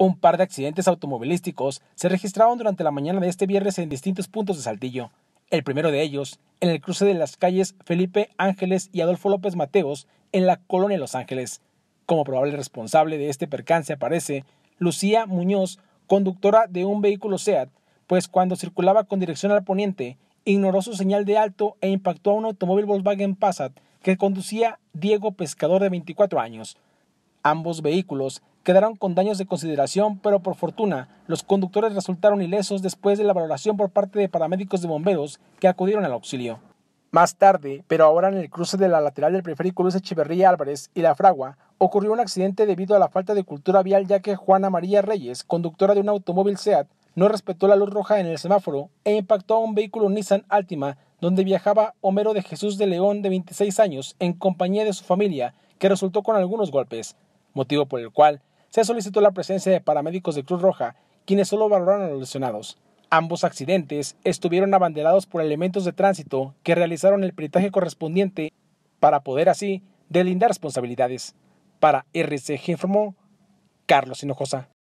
Un par de accidentes automovilísticos se registraron durante la mañana de este viernes en distintos puntos de Saltillo. El primero de ellos, en el cruce de las calles Felipe Ángeles y Adolfo López Mateos, en la colonia Los Ángeles. Como probable responsable de este percance aparece Lucía Muñoz, conductora de un vehículo SEAT, pues cuando circulaba con dirección al poniente, ignoró su señal de alto e impactó a un automóvil Volkswagen Passat que conducía Diego Pescador de 24 años. Ambos vehículos quedaron con daños de consideración, pero por fortuna, los conductores resultaron ilesos después de la valoración por parte de paramédicos de bomberos que acudieron al auxilio. Más tarde, pero ahora en el cruce de la lateral del periférico Luis Echeverría Álvarez y La Fragua, ocurrió un accidente debido a la falta de cultura vial ya que Juana María Reyes, conductora de un automóvil SEAT, no respetó la luz roja en el semáforo e impactó a un vehículo Nissan Altima donde viajaba Homero de Jesús de León de 26 años en compañía de su familia, que resultó con algunos golpes, motivo por el cual se solicitó la presencia de paramédicos de Cruz Roja, quienes solo valoraron a los lesionados. Ambos accidentes estuvieron abanderados por elementos de tránsito que realizaron el peritaje correspondiente para poder así delindar responsabilidades. Para RCG informó Carlos Hinojosa.